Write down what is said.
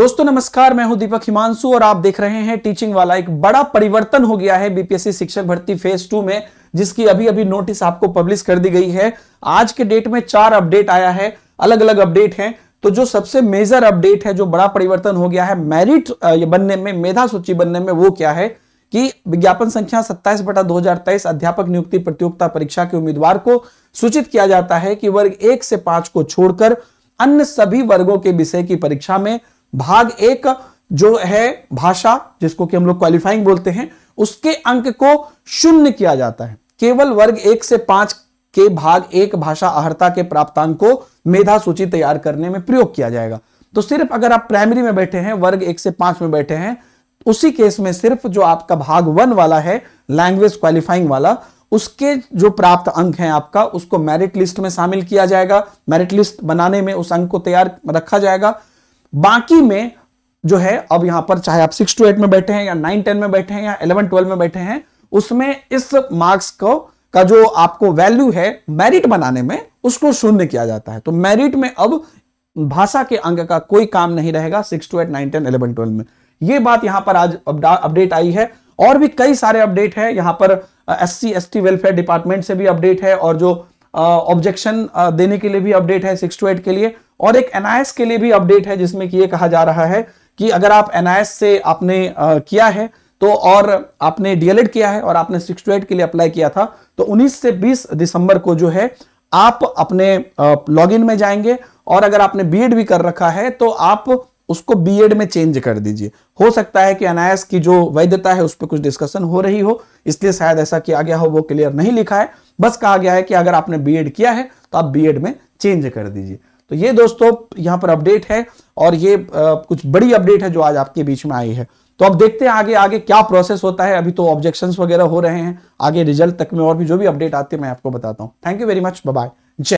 दोस्तों नमस्कार मैं हूं दीपक हिमांशु और आप देख रहे हैं टीचिंग वाला एक बड़ा परिवर्तन हो गया है बीपीएससी शिक्षक भर्ती फेज टू में जिसकी अभी अभी नोटिस आपको पब्लिश कर दी गई है आज के डेट में चार अपडेट आया है अलग अलग अपडेट हैं तो जो सबसे मेजर अपडेट है जो बड़ा परिवर्तन हो गया है मेरिट बनने में मेधा सूची बनने में वो क्या है कि विज्ञापन संख्या सत्ताईस बटा दो अध्यापक नियुक्ति प्रतियोगिता परीक्षा के उम्मीदवार को सूचित किया जाता है कि वर्ग एक से पांच को छोड़कर अन्य सभी वर्गों के विषय की परीक्षा में भाग एक जो है भाषा जिसको कि हम लोग क्वालिफाइंग बोलते हैं उसके अंक को शून्य किया जाता है केवल वर्ग एक से पांच के भाग एक भाषा अहर्ता के प्राप्तांक को मेधा सूची तैयार करने में प्रयोग किया जाएगा तो सिर्फ अगर आप प्राइमरी में बैठे हैं वर्ग एक से पांच में बैठे हैं उसी केस में सिर्फ जो आपका भाग वन वाला है लैंग्वेज क्वालिफाइंग वाला उसके जो प्राप्त अंक हैं आपका उसको मेरिट लिस्ट में शामिल किया जाएगा मेरिट लिस्ट बनाने में उस अंक को तैयार रखा जाएगा बाकी में जो है अब यहां पर चाहे आप सिक्स टू एट में बैठे हैं या नाइन टेन में बैठे हैं या इलेवन ट्वेल्व में बैठे हैं उसमें इस मार्क्स को का जो आपको वैल्यू है मेरिट बनाने में उसको शून्य किया जाता है तो मेरिट में अब भाषा के अंग का कोई काम नहीं रहेगा six two eight nine ten eleven twelve में ये बात यहां पर आज अपडेट आई है और भी कई सारे अपडेट है यहां पर एस सी वेलफेयर डिपार्टमेंट से भी अपडेट है और जो ऑब्जेक्शन देने के लिए भी अपडेट है सिक्स टू एट के लिए और एक एनआईएस के लिए भी अपडेट है जिसमें कि ये कहा जा रहा है कि अगर आप एनआईएस से आपने आ, किया है तो और आपने डीएलएड किया है और आपने सिक्स टू एट के लिए अप्लाई किया था तो उन्नीस से बीस दिसंबर को जो है आप अपने लॉग में जाएंगे और अगर आपने बी भी कर रखा है तो आप उसको बीएड में चेंज कर दीजिए हो सकता है कि अनायास की जो वैधता है उस पर कुछ डिस्कशन हो रही हो इसलिए शायद ऐसा किया गया हो वो क्लियर नहीं लिखा है बस कहा गया है कि अगर आपने बीएड किया है तो आप बीएड में चेंज कर दीजिए तो ये दोस्तों यहाँ पर अपडेट है और ये आ, कुछ बड़ी अपडेट है जो आज आपके बीच में आई है तो अब देखते हैं आगे आगे क्या प्रोसेस होता है अभी तो ऑब्जेक्शन वगैरह हो रहे हैं आगे रिजल्ट तक में और भी जो भी अपडेट आती है मैं आपको बताता हूँ thank you very much bye